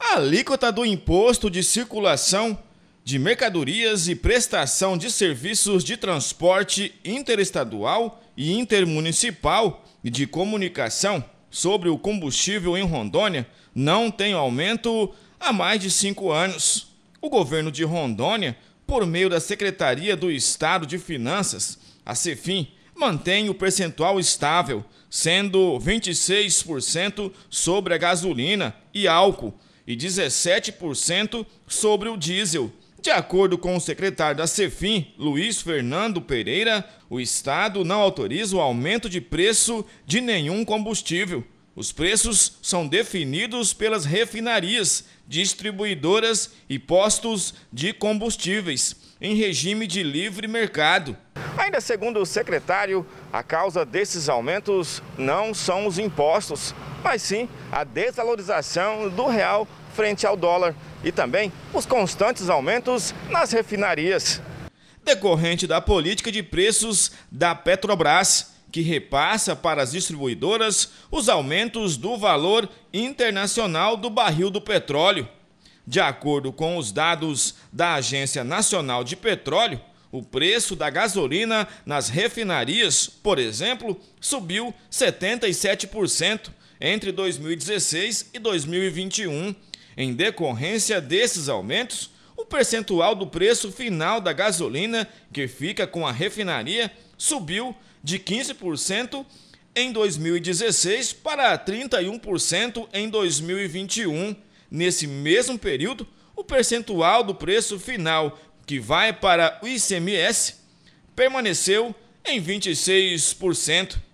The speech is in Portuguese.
A alíquota do imposto de circulação de mercadorias e prestação de serviços de transporte interestadual e intermunicipal e de comunicação sobre o combustível em Rondônia não tem aumento há mais de cinco anos. O governo de Rondônia, por meio da Secretaria do Estado de Finanças, a CEFIM, mantém o percentual estável, sendo 26% sobre a gasolina e álcool e 17% sobre o diesel. De acordo com o secretário da CEFIM, Luiz Fernando Pereira, o Estado não autoriza o aumento de preço de nenhum combustível. Os preços são definidos pelas refinarias, distribuidoras e postos de combustíveis, em regime de livre mercado. Ainda segundo o secretário, a causa desses aumentos não são os impostos, mas sim a desvalorização do real frente ao dólar e também os constantes aumentos nas refinarias. Decorrente da política de preços da Petrobras, que repassa para as distribuidoras os aumentos do valor internacional do barril do petróleo. De acordo com os dados da Agência Nacional de Petróleo, o preço da gasolina nas refinarias, por exemplo, subiu 77% entre 2016 e 2021. Em decorrência desses aumentos, o percentual do preço final da gasolina que fica com a refinaria subiu de 15% em 2016 para 31% em 2021. Nesse mesmo período, o percentual do preço final que vai para o ICMS, permaneceu em 26%.